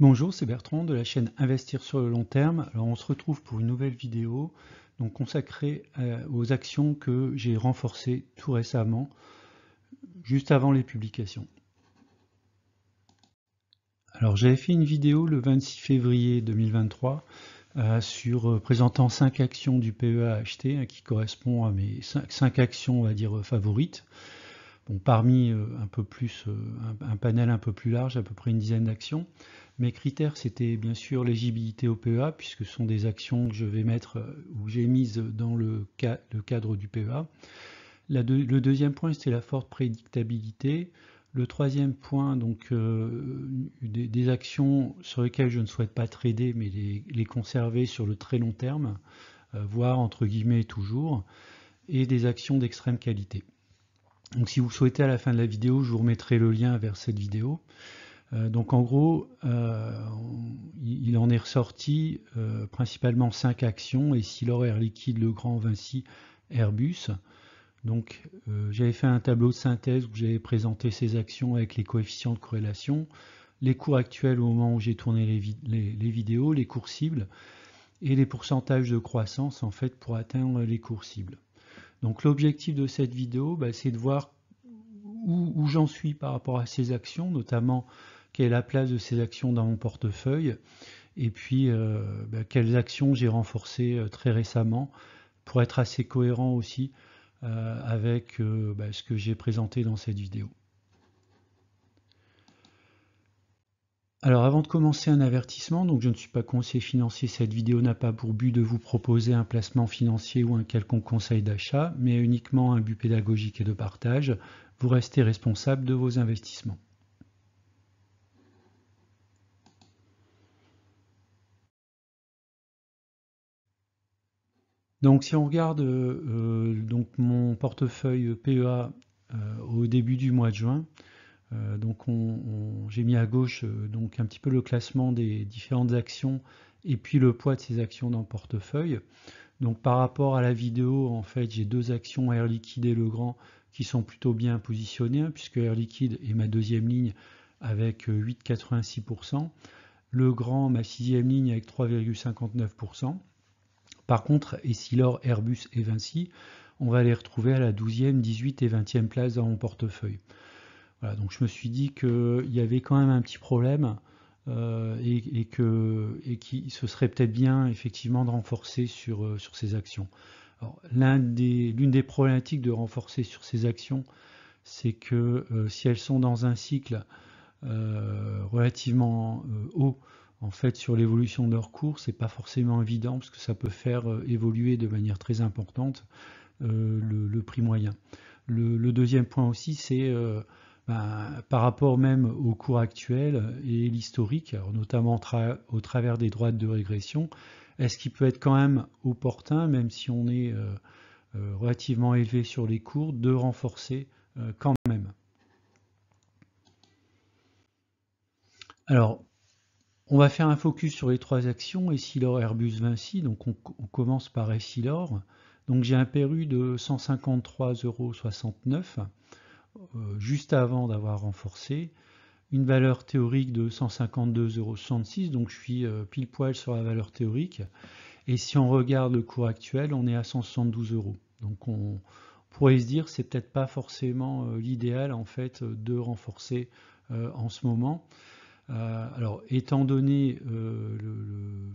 Bonjour, c'est Bertrand de la chaîne Investir sur le long terme. Alors on se retrouve pour une nouvelle vidéo consacrée euh, aux actions que j'ai renforcées tout récemment, juste avant les publications. Alors j'avais fait une vidéo le 26 février 2023 euh, sur euh, présentant 5 actions du PEA à hein, qui correspond à mes 5, actions on va dire favorites. Bon, parmi euh, un peu plus, euh, un, panel un peu plus large, à peu près une dizaine d'actions. Mes critères, c'était bien sûr l'éligibilité au PEA, puisque ce sont des actions que je vais mettre euh, ou j'ai mises dans le, cadre du PEA. le deuxième point, c'était la forte prédictabilité. Le troisième point, donc des, actions sur lesquelles je ne souhaite pas trader, mais les, conserver sur le très long terme, voire entre guillemets toujours, et des actions d'extrême qualité. Donc si vous le souhaitez à la fin de la vidéo, je vous remettrai le lien vers cette vidéo. Euh, donc en gros, euh, il en est ressorti euh, principalement 5 actions, et Lor Air Liquide, le grand, Vinci, Airbus. Donc j'avais fait un tableau de synthèse où j'avais présenté ces actions avec les coefficients de corrélation, les cours actuels au moment où j'ai tourné les, vidéos, les cours cibles, et les pourcentages de croissance en fait pour atteindre les cours cibles. Donc l'objectif de cette vidéo, bah, c'est de voir où, j'en suis par rapport à ces actions, notamment quelle est la place de ces actions dans mon portefeuille, et puis euh, bah, quelles actions j'ai renforcées euh, très récemment pour être assez cohérent aussi euh, avec bah, ce que j'ai présenté dans cette vidéo. Alors avant de commencer un avertissement, donc je ne suis pas conseiller financier, cette vidéo n'a pas pour but de vous proposer un placement financier ou un quelconque conseil d'achat, mais uniquement un but pédagogique et de partage. Vous restez responsable de vos investissements. Donc si on regarde euh, donc mon portefeuille PEA euh, au début du mois de juin, euh, donc j'ai mis à gauche euh, donc un petit peu le classement des différentes actions et puis le poids de ces actions dans le portefeuille. Donc par rapport à la vidéo, en fait, j'ai deux actions Air Liquide et Le Grand qui sont plutôt bien positionnées, hein, puisque Air Liquide est ma deuxième ligne avec 8,86%, euh, grand, ma sixième ligne avec 3,59%. Par contre, Essilor, Airbus et Vinci, on va les retrouver à la 12e, 18e et 20e place dans mon portefeuille donc je me suis dit qu'il y avait quand même un petit problème euh, et, que ce serait peut-être bien effectivement de renforcer sur, euh, ces actions. L'une des, des, problématiques de renforcer sur ces actions, c'est que euh, si elles sont dans un cycle relativement haut, en fait sur l'évolution de leur cours, c'est pas forcément évident parce que ça peut faire évoluer de manière très importante le, prix moyen. le deuxième point aussi, c'est bah, par rapport même au cours actuel et l'historique, notamment au travers des droites de régression, est-ce qu'il peut être quand même opportun, même si on est euh, euh, relativement élevé sur les cours, de renforcer euh, quand même Alors, on va faire un focus sur les trois actions, Essilor, Airbus, Vinci, donc on, commence par Essilor. Donc j'ai un PERU de 153,69 euros. Euh, juste avant d'avoir renforcé, une valeur théorique de 152,66 donc je suis euh, pile poil sur la valeur théorique. Et si on regarde le cours actuel, on est à 172 euros. Donc on pourrait se dire c'est peut-être pas forcément euh, l'idéal en fait de renforcer en ce moment. alors étant donné le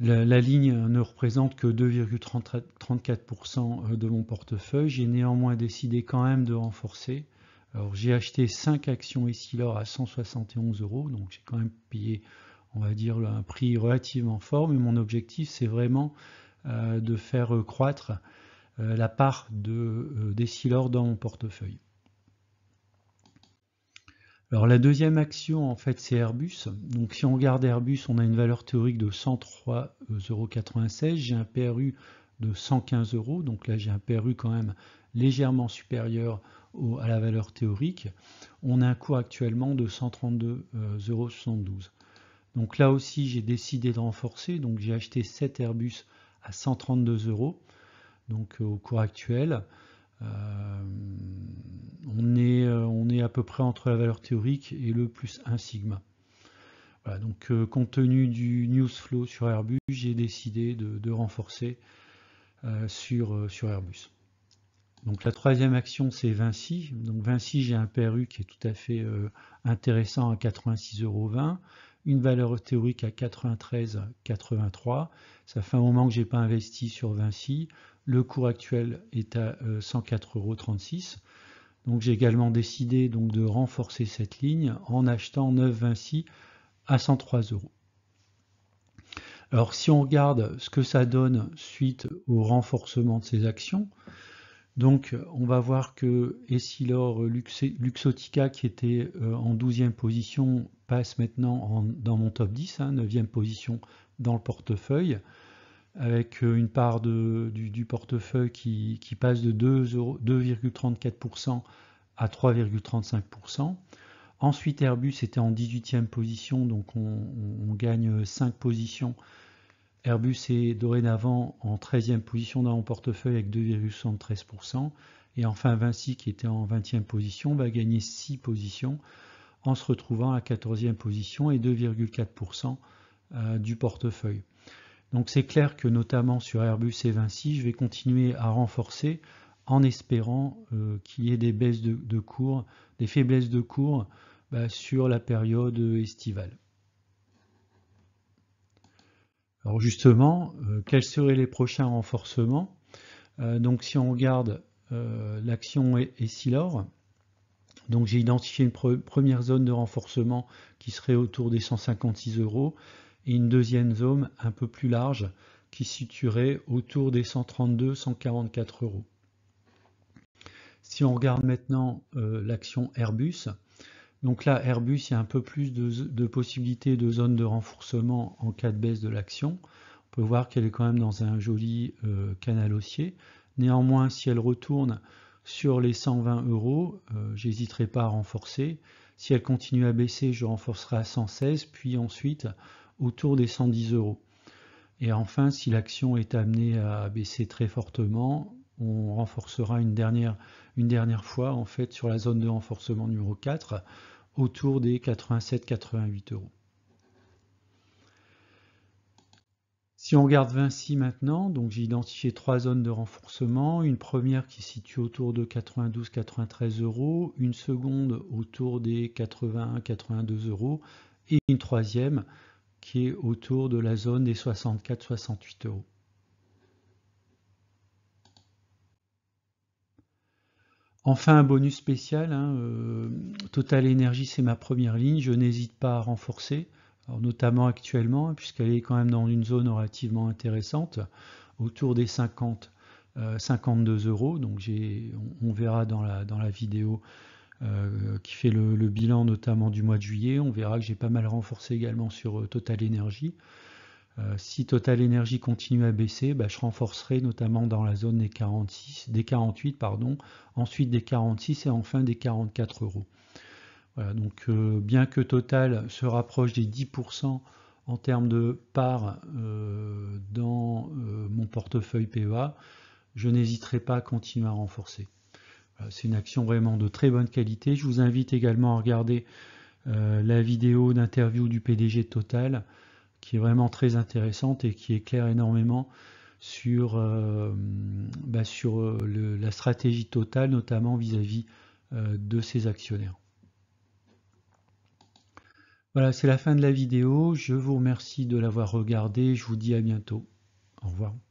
la, ligne ne représente que 2,34% euh, de mon portefeuille. J'ai néanmoins décidé quand même de renforcer. Alors j'ai acheté 5 actions Essilor à 171 euros, donc j'ai quand même payé, on va dire, un prix relativement fort. Mais mon objectif, c'est vraiment euh, de faire euh, croître la part de, dans mon portefeuille. Alors la deuxième action en fait c'est Airbus. Donc si on regarde Airbus, on a une valeur théorique de 103,96€. Euh, j'ai un PRU de 115 euros. Donc là j'ai un PRU quand même légèrement supérieur à la valeur théorique. On a un cours actuellement de 132,72€. Euh, donc là aussi j'ai décidé de renforcer. Donc j'ai acheté 7 Airbus à 132 euros. Donc euh, au cours actuel. Euh, on, est, euh, on est à peu près entre la valeur théorique et le plus 1 sigma. donc euh, compte tenu du news flow sur Airbus, j'ai décidé de, renforcer sur, sur Airbus. Donc la troisième action, c'est Vinci. Donc Vinci, j'ai un PRU qui est tout à fait intéressant à 86,20 euros une valeur théorique à 93,83. Ça fait un moment que je n'ai pas investi sur Vinci. Le cours actuel est à 104,36 euh, Donc j'ai également décidé donc, de renforcer cette ligne en achetant 9 Vinci à 103 euros. Alors si on regarde ce que ça donne suite au renforcement de ces actions, donc on va voir que Essilor Luxotica qui était euh, en 12e position passe maintenant dans mon top 10, 9e hein, position dans le portefeuille, avec euh, une part du, portefeuille qui, passe de 2,34% à 3,35%. Ensuite Airbus était en 18e position, donc on gagne 5 positions Airbus est dorénavant en 13e position dans mon portefeuille avec 2,73%. Et enfin, Vinci, qui était en 20e position, va gagner 6 positions en se retrouvant à 14e position et 2,4% euh, du portefeuille. Donc c'est clair que notamment sur Airbus et Vinci, je vais continuer à renforcer en espérant euh, qu'il y ait des baisses de, cours, des faiblesses de cours bah, sur la période euh, estivale. Alors justement, euh, quels seraient les prochains renforcements euh, Donc si on regarde euh, l'action Essilor, donc j'ai identifié une première zone de renforcement qui serait autour des 156 euros et une deuxième zone un peu plus large qui situerait autour des 132-144 euros. Si on regarde maintenant l'action Airbus, donc là, Airbus, il y a un peu plus de, possibilités de zone de renforcement en cas de baisse de l'action. On peut voir qu'elle est quand même dans un joli euh, canal haussier. Néanmoins, si elle retourne sur les 120 euros, euh, j'hésiterai pas à renforcer. Si elle continue à baisser, je renforcerai à 116, puis ensuite autour des 110 euros. Et enfin, si l'action est amenée à baisser très fortement, on renforcera une dernière, fois en fait sur la zone de renforcement numéro 4 autour des 87-88 euros. Si on regarde Vinci maintenant, donc j'ai identifié trois zones de renforcement, une première qui se situe autour de 92-93 euros, une seconde autour des 81-82 euros et une troisième qui est autour de la zone des 64-68 euros. Enfin, un bonus spécial, hein, euh, Total Energy, c'est ma première ligne, je n'hésite pas à renforcer, notamment actuellement, puisqu'elle est quand même dans une zone relativement intéressante, autour des 50, 52 euh, euros. Donc on, on, verra dans la, vidéo euh, qui fait le, le, bilan notamment du mois de juillet, on verra que j'ai pas mal renforcé également sur Total Energy. Euh, si Total Energy continue à baisser, bah, je renforcerai notamment dans la zone des, 46, 48, pardon, ensuite des 46 et enfin des 44 euros. donc euh, bien que Total se rapproche des 10% en termes de part euh, dans mon portefeuille PEA, je n'hésiterai pas à continuer à renforcer. C'est une action vraiment de très bonne qualité. Je vous invite également à regarder la vidéo d'interview du PDG Total qui est vraiment très intéressante et qui éclaire énormément sur, euh, bah, sur euh, la stratégie totale, notamment vis-à-vis -vis, euh, de ses actionnaires. Voilà, c'est la fin de la vidéo. Je vous remercie de l'avoir regardé. Je vous dis à bientôt. Au revoir.